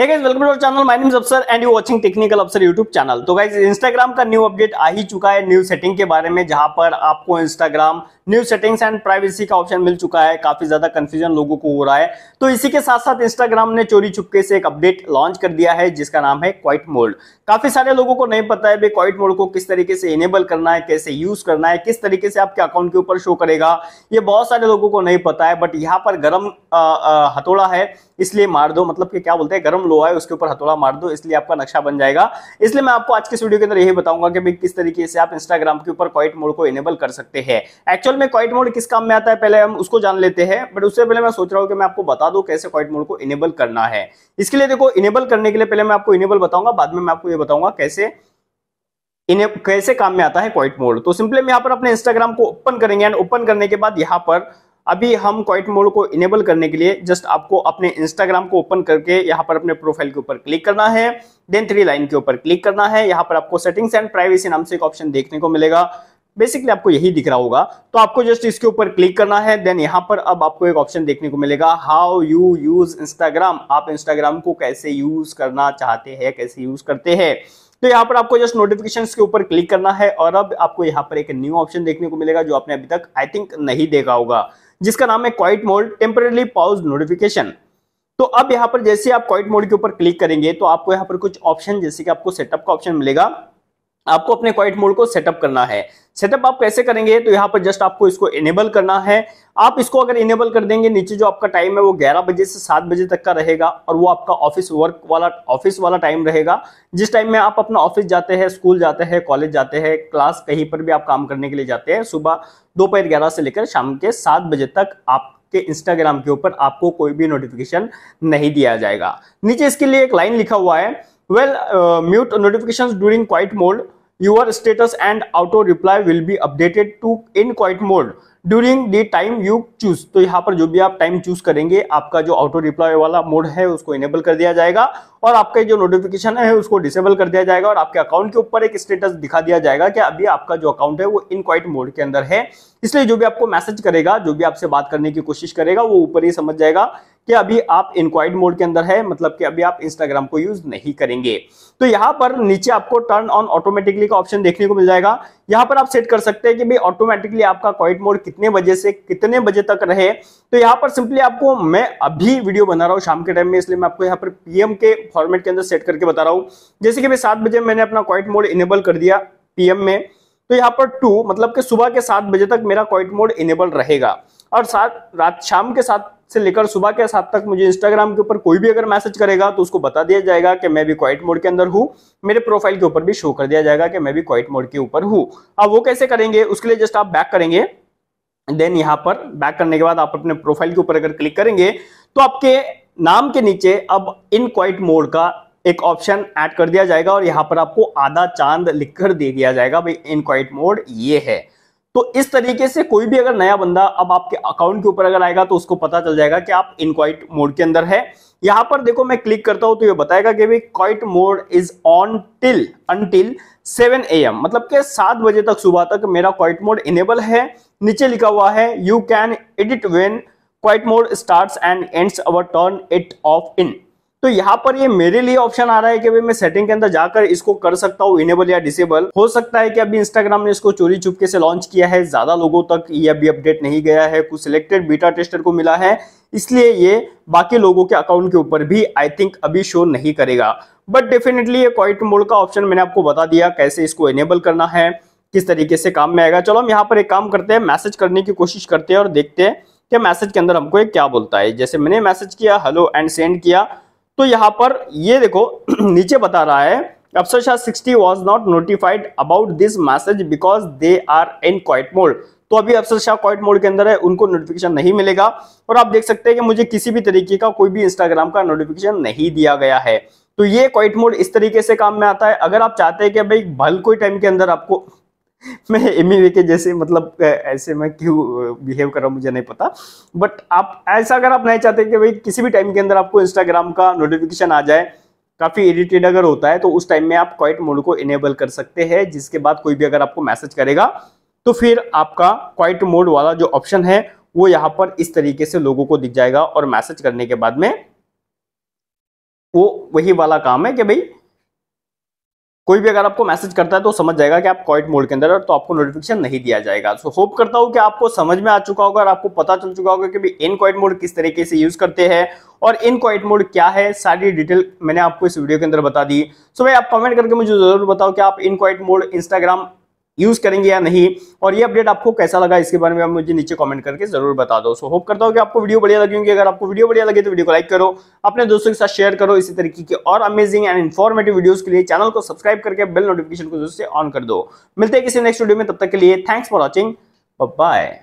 welcome to channel my name Afsar and you watching technical Afsar YouTube channel तो guys Instagram का new update आ ही चुका है न्यू सेटिंग के बारे में जहां पर आपको Instagram new settings and privacy का ऑप्शन मिल चुका है काफी ज्यादा कंफ्यूजन लोगों को हो रहा है तो इसी के साथ साथ इंस्टाग्राम ने चोरी चुपके से एक अपडेट लॉन्च कर दिया है जिसका नाम है क्वाइट मोड काफी सारे लोगों को नहीं पता है क्वाइट मोड को किस तरीके से इनेबल करना है कैसे यूज करना है किस तरीके से आपके अकाउंट के ऊपर शो करेगा ये बहुत सारे लोगों को नहीं पता है बट यहाँ पर गर्म हथोड़ा है इसलिए मार दो मतलब कि क्या बोलते हैं गर्म एकदम लो आए उसके ऊपर हथौड़ा मार दो इसलिए आपका नक्शा बन जाएगा इसलिए मैं आपको आज के वीडियो के अंदर यही बताऊंगा कि किस तरीके से आप इंस्टाग्राम के ऊपर क्वाइट मोड को इनेबल कर सकते हैं एक्चुअल में क्वाइट मोड किस काम में आता है पहले हम उसको जान लेते हैं बट उससे पहले मैं सोच रहा हूँ कि मैं आपको बता दू कैसे क्वाइट मोड को इनेबल करना है इसके लिए देखो इनेबल करने के लिए पहले मैं आपको इनेबल बताऊंगा बाद में मैं आपको ये बताऊंगा कैसे इन्हें कैसे काम में आता है क्वाइट मोड तो सिंपली हम यहाँ पर अपने इंस्टाग्राम को ओपन करेंगे एंड ओपन करने के बाद यहाँ पर अभी हम क्वाइट मोड को इनेबल करने के लिए जस्ट आपको अपने इंस्टाग्राम को ओपन करके यहाँ पर अपने प्रोफाइल के ऊपर क्लिक करना है देन थ्री लाइन के ऊपर क्लिक करना है यहाँ पर आपको सेटिंग्स एंड प्राइवेसी नाम से एक ऑप्शन देखने को मिलेगा बेसिकली आपको यही दिख रहा होगा तो आपको जस्ट इसके ऊपर क्लिक करना है देन यहाँ पर अब आपको एक ऑप्शन देखने को मिलेगा हाउ यू यूज इंस्टाग्राम आप इंस्टाग्राम को कैसे यूज करना चाहते हैं कैसे यूज करते हैं तो यहाँ पर आपको जस्ट नोटिफिकेशन के ऊपर क्लिक करना है और अब आपको यहाँ पर एक न्यू ऑप्शन देखने को मिलेगा जो आपने अभी तक आई थिंक नहीं देखा होगा जिसका नाम है quiet mode temporarily pause notification तो अब यहाँ पर जैसे आप क्वाइट मोड के ऊपर क्लिक करेंगे तो आपको यहाँ पर कुछ ऑप्शन जैसे कि आपको सेटअप का ऑप्शन मिलेगा आपको अपने क्वाइट मोड को सेटअप करना है सेटअप आप कैसे करेंगे तो यहाँ पर जस्ट आपको इसको इनेबल करना है आप इसको अगर इनेबल कर देंगे नीचे जो आपका टाइम है वो 11 बजे से 7 बजे तक का रहेगा और वो आपका ऑफिस वर्क वाला ऑफिस वाला टाइम रहेगा जिस टाइम में आप अपना ऑफिस जाते हैं स्कूल जाते हैं कॉलेज जाते हैं क्लास कहीं पर भी आप काम करने के लिए जाते हैं सुबह दोपहर ग्यारह से लेकर शाम के सात बजे तक आप के इंस्टाग्राम के ऊपर आपको कोई भी नोटिफिकेशन नहीं दिया जाएगा नीचे इसके लिए एक लाइन लिखा हुआ है well mute notification during quiet mode your status and auto reply will be updated to in quiet mode during the time you choose तो यहाँ पर जो भी आप टाइम चूज करेंगे आपका जो ऑटो रिप्लाई वाला मोड है उसको इनेबल कर दिया जाएगा और आपके जो नोटिफिकेशन है उसको डिसेबल कर दिया जाएगा और आपके अकाउंट के ऊपर एक स्टेटस दिखा दिया जाएगा कि अभी आपका जो अकाउंट है वो इनक्वाइट मोड के अंदर है इसलिए जो भी आपको मैसेज करेगा जो भी आपसे बात करने की कोशिश करेगा वो ऊपर ही समझ जाएगा कि अभी आप इनक्वाइड मोड के अंदर है मतलब कि अभी आप इंस्टाग्राम को यूज नहीं करेंगे तो यहां पर नीचे आपको टर्न ऑन ऑटोमेटिकली का ऑप्शन देखने को मिल जाएगा यहाँ पर आप सेट कर सकते हैं कि भाई ऑटोमेटिकली आपका क्वाइट मोड कितने बजे से कितने बजे तक रहे तो यहाँ पर सिंपली आपको मैं अभी वीडियो बना रहा हूँ शाम के टाइम में इसलिए मैं आपको यहाँ पर पीएम के फॉर्मेट के अंदर सेट करके बता रहा हूँ जैसे कि भाई सात बजे मैंने अपना क्वाइट मोड इनेबल कर दिया पीएम में तो यहाँ पर टू मतलब कि सुबह के सात बजे तक मेरा क्वाइट मोड इनेबल रहेगा और साथ रात शाम के साथ से लेकर सुबह के सात तक मुझे इंस्टाग्राम के ऊपर कोई भी अगर मैसेज करेगा तो उसको बता दिया जाएगा कि मैं भी क्वाइट मोड के अंदर हूँ मेरे प्रोफाइल के ऊपर भी शो कर दिया जाएगा कि मैं भी क्वाइट मोड के ऊपर हूँ अब वो कैसे करेंगे उसके लिए जस्ट आप बैक करेंगे देन यहाँ पर बैक करने के बाद आप अपने प्रोफाइल के ऊपर अगर क्लिक करेंगे तो आपके नाम के नीचे अब इन क्वाइट मोड का एक ऑप्शन ऐड कर दिया जाएगा और यहाँ पर आपको आधा चांद लिख कर दे दिया जाएगा भाई इन क्वाइट मोड ये है तो इस तरीके से कोई भी अगर नया बंदा अब आपके अकाउंट के ऊपर अगर आएगा तो उसको पता चल जाएगा कि आप इनक्वाइट मोड के अंदर है यहां पर देखो मैं क्लिक करता हूं तो ये बताएगा कि भाई quiet mode is on till until 7 AM मतलब के 7 बजे तक सुबह तक मेरा क्वाइट मोड इनेबल है नीचे लिखा हुआ है you can edit when quiet mode start and ends hour turn it off in तो यहाँ पर ये मेरे लिए ऑप्शन आ रहा है कि भाई मैं सेटिंग के अंदर जाकर इसको कर सकता हूँ इनेबल या डिसेबल हो सकता है कि अभी इंस्टाग्राम ने इसको चोरी चुपके से लॉन्च किया है ज्यादा लोगों तक ये अभी अपडेट नहीं गया है कुछ सिलेक्टेड बीटा टेस्टर को मिला है इसलिए ये बाकी लोगों के अकाउंट के ऊपर भी आई थिंक अभी शो नहीं करेगा बट डेफिनेटली ये क्वाइट मोड का ऑप्शन मैंने आपको बता दिया कैसे इसको इनेबल करना है किस तरीके से काम में आएगा चलो हम यहाँ पर एक काम करते हैं मैसेज करने की कोशिश करते हैं और देखते हैं कि मैसेज के अंदर हमको एक क्या बोलता है जैसे मैंने मैसेज किया हेलो एंड सेंड किया तो यहाँ पर ये देखो नीचे बता रहा है Afsar Shah 60 was not notified about this message because they are in quiet mode तो अभी अफसर शाह क्वाइट मोड के अंदर है उनको नोटिफिकेशन नहीं मिलेगा और आप देख सकते हैं कि मुझे किसी भी तरीके का कोई भी इंस्टाग्राम का नोटिफिकेशन नहीं दिया गया है तो ये क्वाइट मोड इस तरीके से काम में आता है अगर आप चाहते हैं कि भाई भल कोई टाइम के अंदर आपको मैं एम के जैसे मतलब ऐसे मैं क्यों बिहेव कर रहा हूँ मुझे नहीं पता बट आप ऐसा अगर आप नहीं चाहते कि भाई किसी भी टाइम के अंदर आपको इंस्टाग्राम का नोटिफिकेशन आ जाए काफ़ी इरिटेड अगर होता है तो उस टाइम में आप क्वाइट मोड को इनेबल कर सकते हैं जिसके बाद कोई भी अगर आपको मैसेज करेगा तो फिर आपका क्वाइट मोड वाला जो ऑप्शन है वो यहाँ पर इस तरीके से लोगों को दिख जाएगा और मैसेज करने के बाद में वो वही वाला काम है कि भाई कोई भी अगर आपको मैसेज करता है तो समझ जाएगा कि आप क्वाइट मोड के अंदर है तो आपको नोटिफिकेशन नहीं दिया जाएगा सो so, होप करता हूँ कि आपको समझ में आ चुका होगा और आपको पता चल चुका होगा कि भी इन क्वाइट मोड किस तरीके से यूज करते हैं और इन क्वाइट मोड क्या है सारी डिटेल मैंने आपको इस वीडियो के अंदर बता दी सो so, भाई आप कमेंट करके मुझे जरूर बताओ कि आप इन क्वाइट मोड इंस्टाग्राम यूज करेंगे या नहीं और ये अपडेट आपको कैसा लगा इसके बारे में आप मुझे नीचे कमेंट करके जरूर बता दो सो होप करता हूँ कि आपको वीडियो बढ़िया लगी होगी अगर आपको वीडियो बढ़िया लगे तो वीडियो को लाइक करो अपने दोस्तों के साथ शेयर करो इसी तरीके के और अमेजिंग एंड इन्फॉर्मेटिव वीडियो के लिए चैनल को सब्सक्राइब करके बिल नोटिफिकेशन को जरूर से ऑन कर दो मिलते हैं किसी नेक्स्ट वीडियो में तब तक के लिए थैंक्स फॉर वॉचिंग बाय